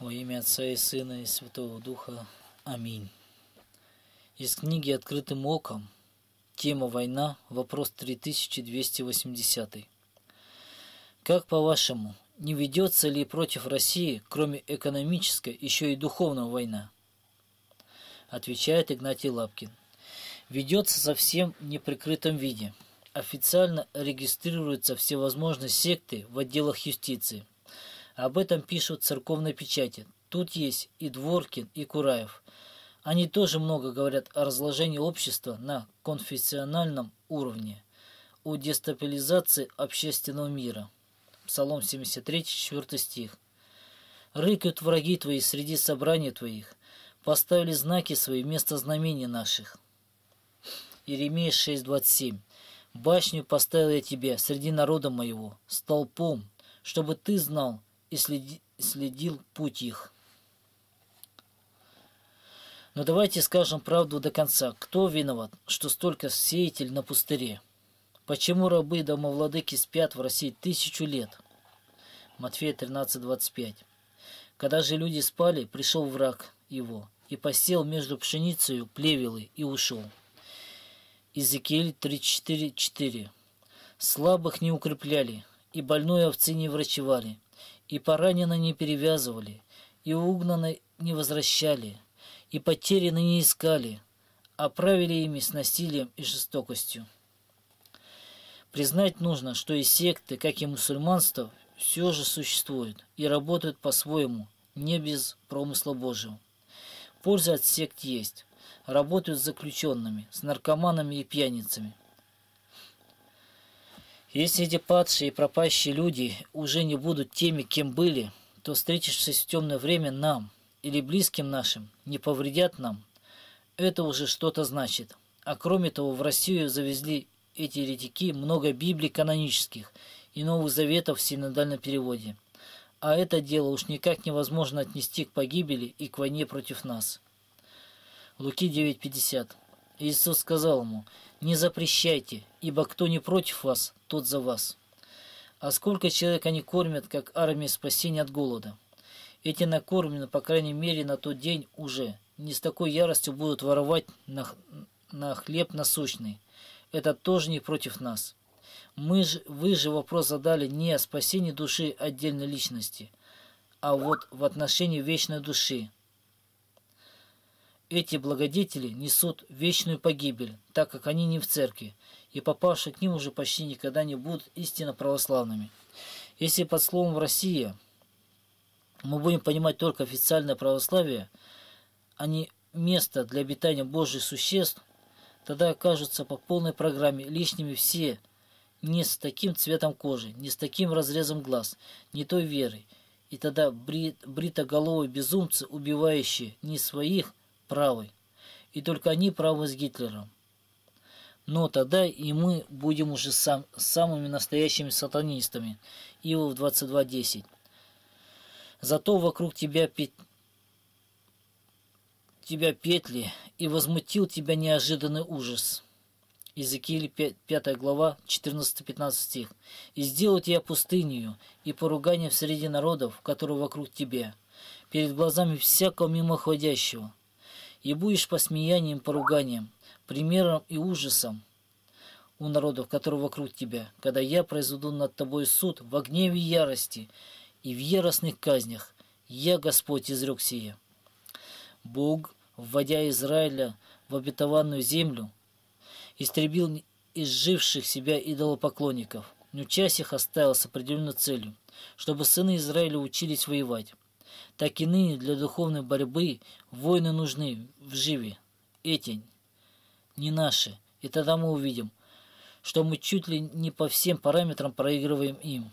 Во имя Отца и Сына и Святого Духа. Аминь. Из книги «Открытым оком» Тема «Война», вопрос 3280. Как по-вашему, не ведется ли против России, кроме экономической, еще и духовная война? Отвечает Игнатий Лапкин. Ведется совсем неприкрытом виде. Официально регистрируются всевозможные секты в отделах юстиции. Об этом пишут в церковной печати. Тут есть и Дворкин, и Кураев. Они тоже много говорят о разложении общества на конфессиональном уровне, о дестабилизации общественного мира. Псалом 73, 4 стих. «Рыкают враги твои среди собраний твоих, поставили знаки свои вместо знамений наших». Иеремия 6, 27. «Башню поставил я тебе среди народа моего, столпом, чтобы ты знал, и следи, следил путь их. Но давайте скажем правду до конца. Кто виноват, что столько сеятель на пустыре? Почему рабы домовладыки спят в России тысячу лет? Матфея 13:25. Когда же люди спали, пришел враг его и посел между пшеницей плевелы и ушел. Иезекииль 3.4.4. Слабых не укрепляли, и больной овцы не врачевали, и поранено не перевязывали, и угнано не возвращали, и потеряно не искали, а правили ими с насилием и жестокостью. Признать нужно, что и секты, как и мусульманство, все же существуют и работают по-своему, не без промысла Божьего. Польза от сект есть. Работают с заключенными, с наркоманами и пьяницами. Если эти падшие и пропащие люди уже не будут теми, кем были, то, встретившись в темное время нам или близким нашим, не повредят нам, это уже что-то значит. А кроме того, в Россию завезли эти еретики много Библий канонических и Новых Заветов в синодальном переводе. А это дело уж никак невозможно отнести к погибели и к войне против нас. Луки 9.50 Иисус сказал ему, не запрещайте, ибо кто не против вас, тот за вас. А сколько человек они кормят, как армия спасения от голода? Эти накормлены, по крайней мере, на тот день уже. Не с такой яростью будут воровать на, на хлеб насущный. Это тоже не против нас. Мы же, вы же вопрос задали не о спасении души отдельной личности, а вот в отношении вечной души – эти благодетели несут вечную погибель, так как они не в церкви, и попавшие к ним уже почти никогда не будут истинно православными. Если под словом «Россия» мы будем понимать только официальное православие, а не место для обитания Божьих существ, тогда окажутся по полной программе лишними все не с таким цветом кожи, не с таким разрезом глаз, не той верой. И тогда брит, бритоголовые безумцы, убивающие не своих, правой. И только они правы с Гитлером. Но тогда и мы будем уже сам, самыми настоящими сатанистами. Иов 22.10. Зато вокруг тебя, пет... тебя петли, и возмутил тебя неожиданный ужас. Иезекииль 5, 5 глава, 14-15 стих. «И сделаю тебя пустынью, и поругание в среде народов, которые вокруг тебя, перед глазами всякого мимоходящего, и будешь посмеянием, поруганием, примером и ужасом у народов, которые вокруг тебя, когда я произведу над тобой суд в гневе и ярости и в яростных казнях. Я, Господь, изрек сие. Бог, вводя Израиля в обетованную землю, истребил изживших себя идолопоклонников, но часть их оставил с определенной целью, чтобы сыны Израиля учились воевать так и ныне для духовной борьбы войны нужны в живе. Эти не наши. И тогда мы увидим, что мы чуть ли не по всем параметрам проигрываем им.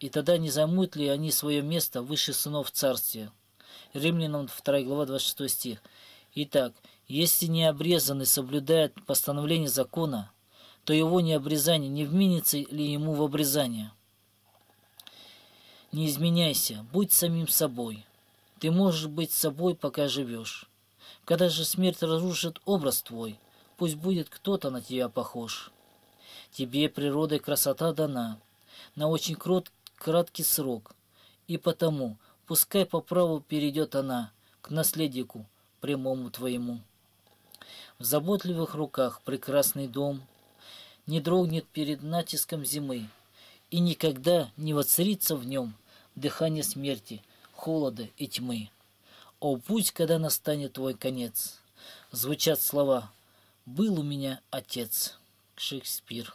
И тогда не займут ли они свое место выше сынов царствия? Римлянам 2 глава 26 стих. Итак, если необрезанный соблюдает постановление закона, то его необрезание не вменится ли ему в обрезание? Не изменяйся, будь самим собой. Ты можешь быть собой, пока живешь. Когда же смерть разрушит образ твой, пусть будет кто-то на тебя похож. Тебе природой красота дана на очень крот, краткий срок, и потому пускай по праву перейдет она к наследнику прямому твоему. В заботливых руках прекрасный дом не дрогнет перед натиском зимы и никогда не воцарится в нем – дыхание смерти, холода и тьмы. О, пусть, когда настанет твой конец, звучат слова «Был у меня отец» Шекспир.